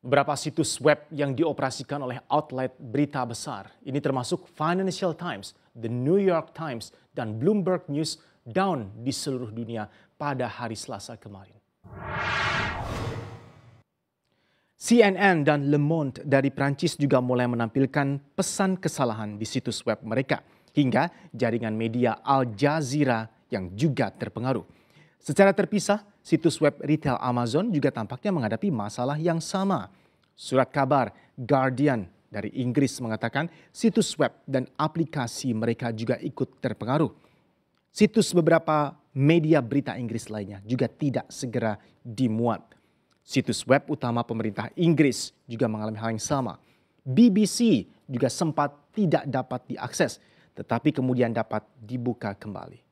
Beberapa situs web yang dioperasikan oleh outlet berita besar, ini termasuk Financial Times, The New York Times, dan Bloomberg News down di seluruh dunia pada hari Selasa kemarin. CNN dan Le Monde dari Prancis juga mulai menampilkan pesan kesalahan di situs web mereka, hingga jaringan media Al Jazeera yang juga terpengaruh. Secara terpisah, Situs web retail Amazon juga tampaknya menghadapi masalah yang sama. Surat kabar Guardian dari Inggris mengatakan situs web dan aplikasi mereka juga ikut terpengaruh. Situs beberapa media berita Inggris lainnya juga tidak segera dimuat. Situs web utama pemerintah Inggris juga mengalami hal yang sama. BBC juga sempat tidak dapat diakses, tetapi kemudian dapat dibuka kembali.